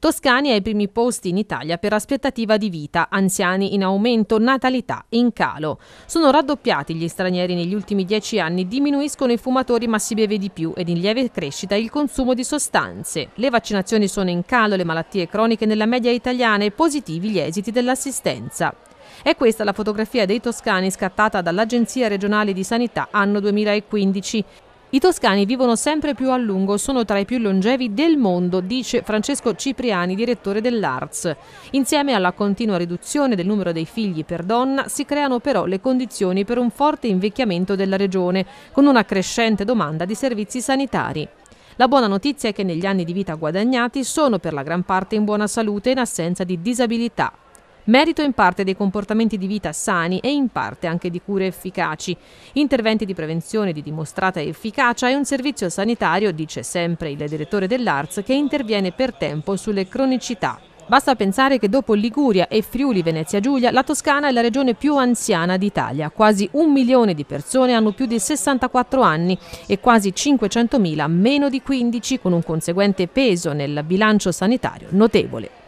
Toscani ai primi posti in Italia per aspettativa di vita, anziani in aumento, natalità in calo. Sono raddoppiati gli stranieri negli ultimi dieci anni, diminuiscono i fumatori ma si beve di più ed in lieve crescita il consumo di sostanze. Le vaccinazioni sono in calo, le malattie croniche nella media italiana e positivi gli esiti dell'assistenza. È questa la fotografia dei toscani scattata dall'Agenzia regionale di sanità anno 2015. I toscani vivono sempre più a lungo, sono tra i più longevi del mondo, dice Francesco Cipriani, direttore dell'ARTS. Insieme alla continua riduzione del numero dei figli per donna, si creano però le condizioni per un forte invecchiamento della regione, con una crescente domanda di servizi sanitari. La buona notizia è che negli anni di vita guadagnati sono per la gran parte in buona salute e in assenza di disabilità merito in parte dei comportamenti di vita sani e in parte anche di cure efficaci. Interventi di prevenzione di dimostrata efficacia e un servizio sanitario, dice sempre il direttore dell'ARS, che interviene per tempo sulle cronicità. Basta pensare che dopo Liguria e Friuli Venezia Giulia, la Toscana è la regione più anziana d'Italia. Quasi un milione di persone hanno più di 64 anni e quasi 500.000 meno di 15, con un conseguente peso nel bilancio sanitario notevole.